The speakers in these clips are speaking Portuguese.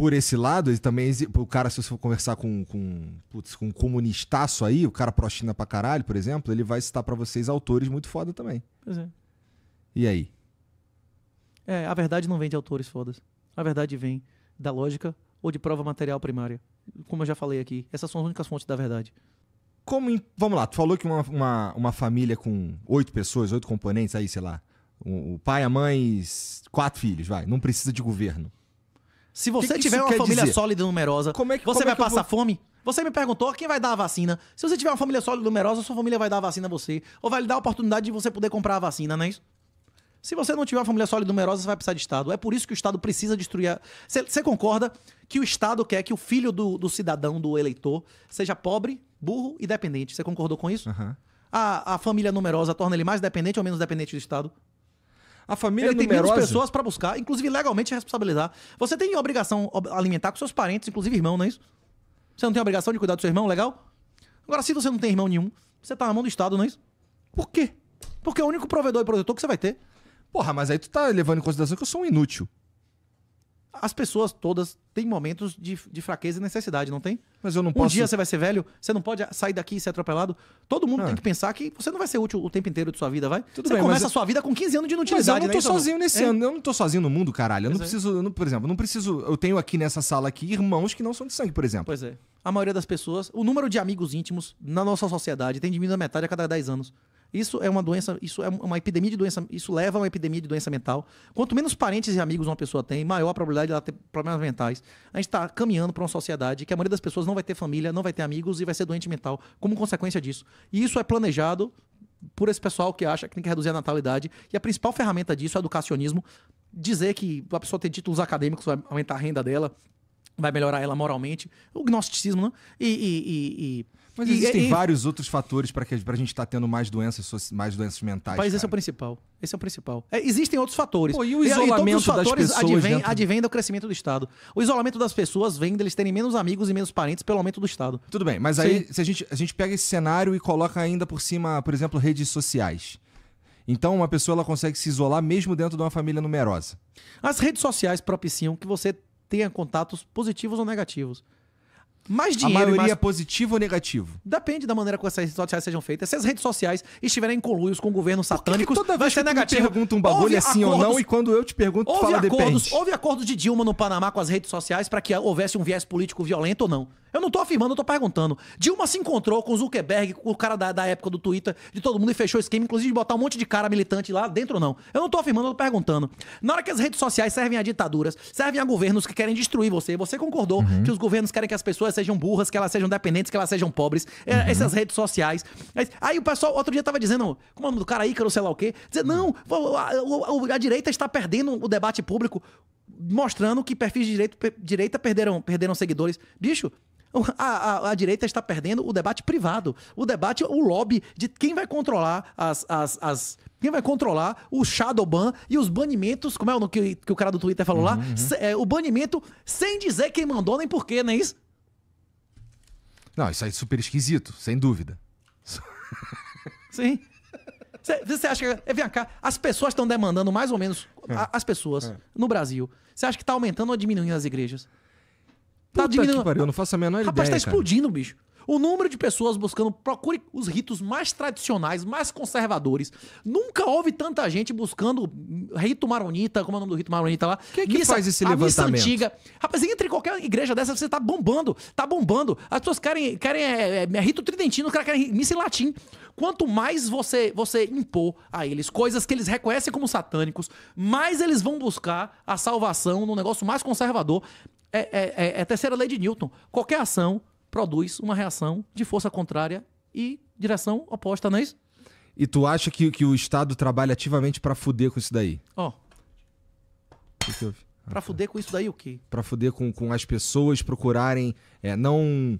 por esse lado, ele também o cara, se você for conversar com, com, putz, com um comunistaço aí, o cara pró-China pra caralho, por exemplo, ele vai citar para vocês autores muito foda também. Pois é. E aí? É, a verdade não vem de autores fodas. A verdade vem da lógica ou de prova material primária. Como eu já falei aqui, essas são as únicas fontes da verdade. Como em, vamos lá, tu falou que uma, uma, uma família com oito pessoas, oito componentes, aí, sei lá, o, o pai, a mãe, quatro filhos, vai, não precisa de governo se você que que tiver uma família dizer? sólida e numerosa, é que, você é vai passar vou... fome? Você me perguntou quem vai dar a vacina. Se você tiver uma família sólida e numerosa, sua família vai dar a vacina a você. Ou vai lhe dar a oportunidade de você poder comprar a vacina, não é isso? Se você não tiver uma família sólida e numerosa, você vai precisar de Estado. É por isso que o Estado precisa destruir a... Você concorda que o Estado quer que o filho do, do, cidadão, do eleitor, seja pobre, burro e dependente. Você concordou com isso? Uhum. A, a família numerosa torna ele mais dependente ou menos dependente do Estado? A família Ele tem menos pessoas para buscar, inclusive legalmente responsabilizar. Você tem obrigação alimentar com seus parentes, inclusive irmão, não é isso? Você não tem obrigação de cuidar do seu irmão, legal? Agora, se você não tem irmão nenhum, você tá na mão do Estado, não é isso? Por quê? Porque é o único provedor e protetor que você vai ter. Porra, mas aí tu tá levando em consideração que eu sou um inútil. As pessoas todas tem momentos de, de fraqueza e necessidade, não tem? Mas eu não um posso. Um dia você vai ser velho, você não pode sair daqui e ser atropelado. Todo mundo ah. tem que pensar que você não vai ser útil o tempo inteiro de sua vida, vai? Tudo você bem, começa a eu... sua vida com 15 anos de inutilidade. Mas eu não né, tô né, sozinho então... nesse é. ano. Eu não tô sozinho no mundo, caralho. Eu pois não é. preciso, eu não, por exemplo, não preciso. Eu tenho aqui nessa sala aqui irmãos que não são de sangue, por exemplo. Pois é. A maioria das pessoas, o número de amigos íntimos na nossa sociedade tem diminuído a metade a cada 10 anos. Isso é uma doença, isso é uma epidemia de doença, isso leva a uma epidemia de doença mental. Quanto menos parentes e amigos uma pessoa tem, maior a probabilidade de ela ter problemas mentais. A gente está caminhando para uma sociedade que a maioria das pessoas não vai ter família, não vai ter amigos e vai ser doente mental como consequência disso. E isso é planejado por esse pessoal que acha que tem que reduzir a natalidade. E a principal ferramenta disso é o educacionismo. Dizer que a pessoa ter títulos acadêmicos vai aumentar a renda dela, vai melhorar ela moralmente. O gnosticismo, né? e, e, e, e mas e, existem é, e, vários outros fatores para que a gente estar tá tendo mais doenças, mais doenças mentais. Mas esse é o principal. Esse é o principal. É, existem outros fatores. Pô, e o isolamento é, e, e todos os fatores das pessoas advém, dentro... advém do crescimento do Estado. O isolamento das pessoas vem deles terem menos amigos e menos parentes pelo aumento do Estado. Tudo bem, mas aí se a, gente, a gente pega esse cenário e coloca ainda por cima, por exemplo, redes sociais. Então, uma pessoa ela consegue se isolar mesmo dentro de uma família numerosa. As redes sociais propiciam que você tenha contatos positivos ou negativos mais dinheiro. A maioria mais... positivo ou negativo? Depende da maneira como essas redes sociais sejam feitas. Se as redes sociais estiverem em conluios com governos satânicos, toda vez que negativo. pergunta um bagulho assim é acordos, ou não, e quando eu te pergunto, tu fala acordos, depende. Houve acordos de Dilma no Panamá com as redes sociais para que houvesse um viés político violento ou não. Eu não tô afirmando, eu tô perguntando. Dilma se encontrou com Zuckerberg, com o cara da, da época do Twitter, de todo mundo e fechou o esquema, inclusive de botar um monte de cara militante lá dentro ou não. Eu não tô afirmando, eu tô perguntando. Na hora que as redes sociais servem a ditaduras, servem a governos que querem destruir você, você concordou uhum. que os governos querem que as pessoas sejam burras, que elas sejam dependentes, que elas sejam pobres. É, uhum. Essas redes sociais. Aí o pessoal, outro dia tava dizendo, como é o nome do cara, Ícaro, sei lá o quê, dizer, não, a, a, a, a direita está perdendo o debate público mostrando que perfis de direito, per, direita perderam, perderam seguidores. Bicho, A, a, a, direita está perdendo o debate privado, o debate, o lobby de quem vai controlar as, as, as quem vai controlar o shadow ban e os banimentos, como é o que, que o cara do Twitter falou uhum. lá, uhum. se, é, o banimento sem dizer quem mandou nem porquê, não é isso? Não, isso aí é super esquisito, sem dúvida. Sim. Você acha que. É, vem cá, as pessoas estão demandando mais ou menos. É. A, as pessoas é. no Brasil. Você acha que está aumentando ou diminuindo as igrejas? Tá diminuindo. Pariu, eu não faço a menor Rapaz, tá ideia. Rapaz, tá explodindo, cara. bicho. O número de pessoas buscando, procure os ritos mais tradicionais, mais conservadores. Nunca houve tanta gente buscando rito maronita, como é o nome do rito maronita lá? Quem é que missa, faz esse levantamento? missa antiga. Rapaz, entre qualquer igreja dessa, você tá bombando, tá bombando. As pessoas querem, querem é, é, é, rito tridentino, os caras querem missa em latim. Quanto mais você, você impor a eles coisas que eles reconhecem como satânicos, mais eles vão buscar a salvação num negócio mais conservador. É, é, é, é terceira lei de Newton. Qualquer ação produz uma reação de força contrária e direção oposta, não é isso? E tu acha que, que o Estado trabalha ativamente para fuder com isso daí? Ó. Oh. Ah, pra tá. fuder com isso daí o quê? Pra fuder com, com as pessoas procurarem é, não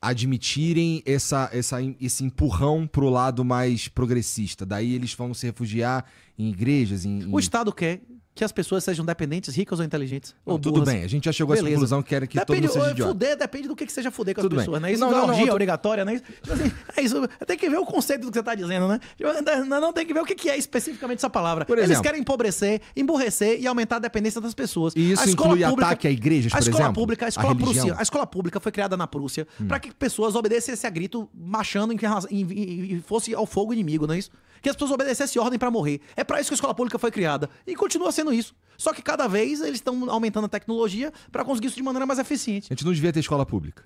admitirem essa, essa, esse empurrão pro lado mais progressista. Daí eles vão se refugiar em igrejas, em... O Estado quer que as pessoas sejam dependentes, ricas ou inteligentes. ou tudo burras. bem, a gente já chegou Beleza. à conclusão que era que depende, todo mundo seja idiota. Fuder, depende do que, que seja fuder com as pessoas, bem. né? Isso não, é não, não, não obrigatória, né? Isso, tipo assim, é isso. Tem que ver o conceito do que você está dizendo, né? Tipo, não, não tem que ver o que, que é especificamente essa palavra. Por exemplo, Eles querem empobrecer, emburrecer e aumentar a dependência das pessoas. E isso inclui pública, ataque à igreja, por a escola Pública, a, escola a, Prússia, a escola pública foi criada na Prússia hum. para que pessoas obedecessem a grito, machando e fosse ao fogo inimigo, não é isso? que as pessoas obedecessem ordem para morrer. É para isso que a escola pública foi criada. E continua sendo isso. Só que cada vez eles estão aumentando a tecnologia para conseguir isso de maneira mais eficiente. A gente não devia ter escola pública.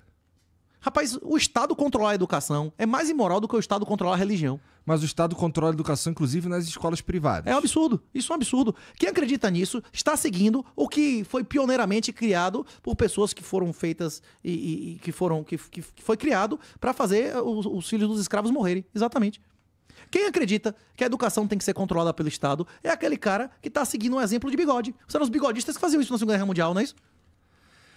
Rapaz, o Estado controlar a educação é mais imoral do que o Estado controlar a religião. Mas o Estado controla a educação, inclusive, nas escolas privadas. É um absurdo. Isso é um absurdo. Quem acredita nisso está seguindo o que foi pioneiramente criado por pessoas que foram feitas e, e, que foram. Que, que foi criado para fazer os, os filhos dos escravos morrerem. Exatamente. Quem acredita que a educação tem que ser controlada pelo Estado é aquele cara que está seguindo um exemplo de bigode. São os bigodistas que faziam isso na Segunda Guerra Mundial, não é isso?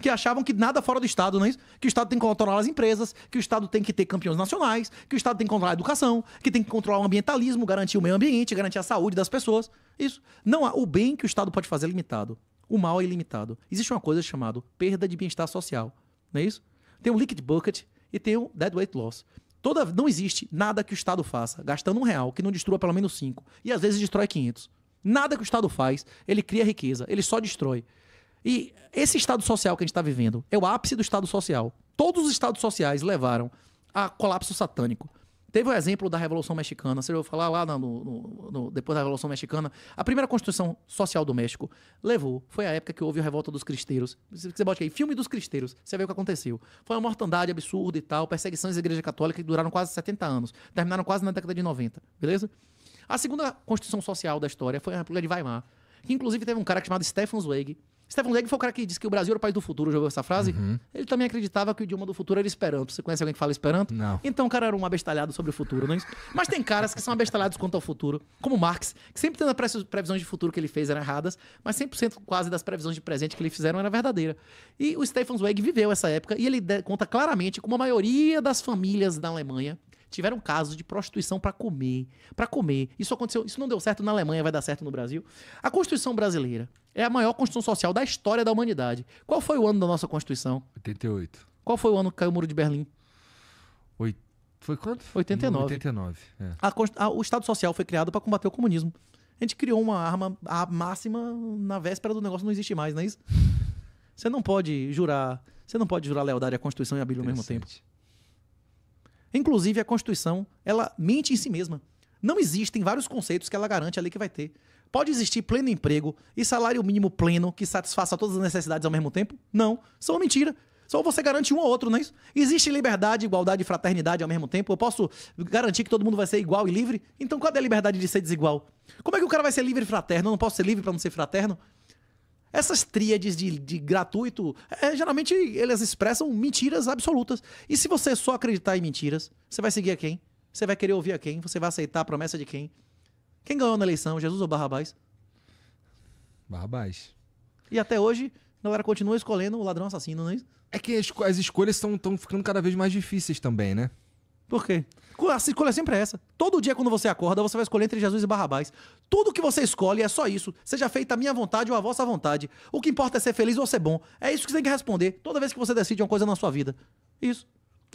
que achavam que nada fora do Estado, não é isso? Que o Estado tem que controlar as empresas, que o Estado tem que ter campeões nacionais, que o Estado tem que controlar a educação, que tem que controlar o ambientalismo, garantir o meio ambiente, garantir a saúde das pessoas. Isso. Não há. O bem que o Estado pode fazer é limitado. O mal é ilimitado. Existe uma coisa chamada perda de bem-estar social. Não é isso? Tem o Liquid Bucket e tem o Deadweight Loss. Toda, não existe nada que o Estado faça, gastando um real, que não destrua pelo menos cinco. E às vezes destrói 500. Nada que o Estado faz, ele cria riqueza, ele só destrói. E esse Estado social que a gente está vivendo é o ápice do Estado social. Todos os Estados sociais levaram a colapso satânico. Teve o exemplo da Revolução Mexicana. Você ouviu falar lá no, no, no, depois da Revolução Mexicana. A primeira Constituição Social do México levou. Foi a época que houve a revolta dos cristeiros. Você bote aí, filme dos cristeiros. Você vê o que aconteceu. Foi uma mortandade absurda e tal. Perseguições à Igreja Católica que duraram quase 70 anos. Terminaram quase na década de 90. Beleza? A segunda Constituição Social da história foi a República de Weimar. Que inclusive teve um cara chamado Stefan Zweig Stefan Zweig foi o cara que disse que o Brasil era o país do futuro, já ouviu essa frase? Uhum. Ele também acreditava que o idioma do futuro era Esperanto. Você conhece alguém que fala Esperanto? Não. Então o cara era um abestalhado sobre o futuro, não é isso? Mas tem caras que são abestalhados quanto ao futuro, como Marx, que sempre tendo as previsões de futuro que ele fez eram erradas, mas 100% quase das previsões de presente que ele fizeram era verdadeira. E o Stefan Zweig viveu essa época e ele conta claramente como a maioria das famílias da Alemanha tiveram casos de prostituição para comer, para comer. Isso aconteceu, isso não deu certo na Alemanha, vai dar certo no Brasil. A Constituição brasileira é a maior Constituição social da história da humanidade. Qual foi o ano da nossa Constituição? 88. Qual foi o ano que caiu o Muro de Berlim? Oito. Foi quanto? 89. 89. É. A, a, o Estado Social foi criado para combater o comunismo. A gente criou uma arma a máxima na véspera do negócio não existe mais, não é isso? Você não pode jurar, você não pode jurar lealdade à Constituição e à Bíblia ao mesmo tempo. Inclusive, a Constituição, ela mente em si mesma. Não existem vários conceitos que ela garante ali que vai ter. Pode existir pleno emprego e salário mínimo pleno que satisfaça todas as necessidades ao mesmo tempo? Não. Isso é uma mentira. Só você garante um ou outro, não é isso? Existe liberdade, igualdade e fraternidade ao mesmo tempo? Eu posso garantir que todo mundo vai ser igual e livre? Então, qual é a liberdade de ser desigual? Como é que o cara vai ser livre e fraterno? Eu não posso ser livre para não ser fraterno? Essas tríades de, de gratuito, é, geralmente elas expressam mentiras absolutas. E se você só acreditar em mentiras, você vai seguir a quem? Você vai querer ouvir a quem? Você vai aceitar a promessa de quem? Quem ganhou na eleição, Jesus ou Barrabás? Barrabás. E até hoje, a galera continua escolhendo o ladrão assassino, não é isso? É que as, as escolhas estão ficando cada vez mais difíceis também, né? Por quê? A escolha sempre é essa. Todo dia quando você acorda, você vai escolher entre Jesus e Barrabás. Tudo que você escolhe é só isso. Seja feita a minha vontade ou a vossa vontade. O que importa é ser feliz ou ser bom. É isso que você tem que responder toda vez que você decide uma coisa na sua vida. Isso.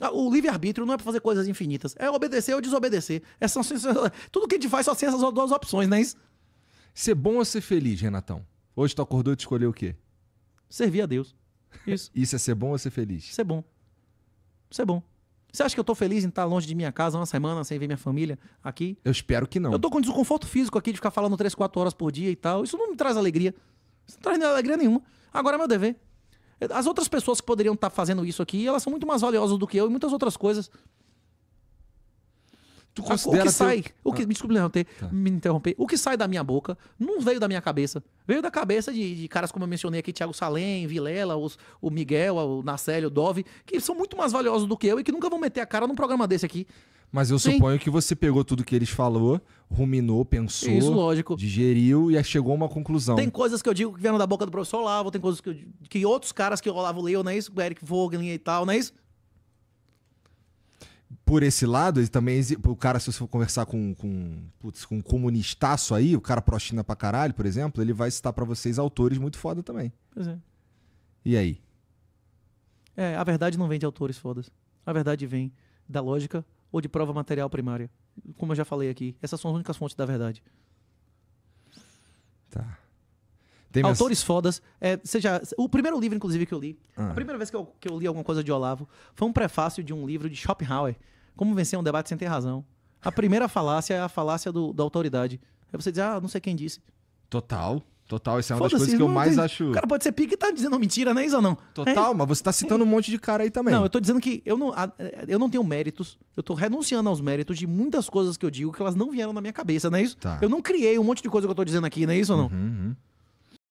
Ah, o livre-arbítrio não é pra fazer coisas infinitas. É obedecer ou desobedecer. É só... Tudo que a gente faz só tem essas duas opções, não é isso? Ser bom ou ser feliz, Renatão? Hoje tu acordou e te escolheu o quê? Servir a Deus. Isso. isso é ser bom ou ser feliz? Ser bom. Ser bom. Você acha que eu tô feliz em estar longe de minha casa uma semana sem ver minha família aqui? Eu espero que não. Eu tô com desconforto físico aqui de ficar falando 3, 4 horas por dia e tal. Isso não me traz alegria. Isso não traz alegria nenhuma. Agora é meu dever. As outras pessoas que poderiam estar tá fazendo isso aqui, elas são muito mais valiosas do que eu e muitas outras coisas. Tu ah, considera o que sai, o que, ah. me desculpe tá. me interromper, o que sai da minha boca não veio da minha cabeça. Veio da cabeça de, de caras como eu mencionei aqui, Thiago Salem, Vilela, os, o Miguel, o Nacélio, o Dove, que são muito mais valiosos do que eu e que nunca vão meter a cara num programa desse aqui. Mas eu Sim. suponho que você pegou tudo que eles falou, ruminou, pensou, Isso, lógico. digeriu e chegou a uma conclusão. Tem coisas que eu digo que vieram da boca do professor Olavo, tem coisas que, eu, que outros caras que o Olavo leu, não é isso? O Eric Vogelin e tal, não é isso? por esse lado, ele também o cara, se você for conversar com, com, putz, com um comunistaço aí, o cara pró-China pra caralho, por exemplo, ele vai citar para vocês autores muito foda também. Pois é. E aí? É, a verdade não vem de autores fodas. A verdade vem da lógica ou de prova material primária. Como eu já falei aqui, essas são as únicas fontes da verdade. Tá. Tem Autores minhas... fodas. É, seja, o primeiro livro, inclusive, que eu li, ah. a primeira vez que eu, que eu li alguma coisa de Olavo, foi um prefácio de um livro de Schopenhauer, Como Vencer um Debate Sem Ter Razão. A primeira falácia é a falácia do, da autoridade. é você dizer ah, não sei quem disse. Total. Total, essa é uma das coisas que eu mais tem... acho. O cara pode ser pique e tá dizendo mentira, né, ou Não. Total, é. mas você tá citando um monte de cara aí também. Não, eu tô dizendo que eu não, eu não tenho méritos, eu tô renunciando aos méritos de muitas coisas que eu digo que elas não vieram na minha cabeça, não é isso? Tá. Eu não criei um monte de coisa que eu tô dizendo aqui, não é isso uhum, ou não? Uhum. uhum.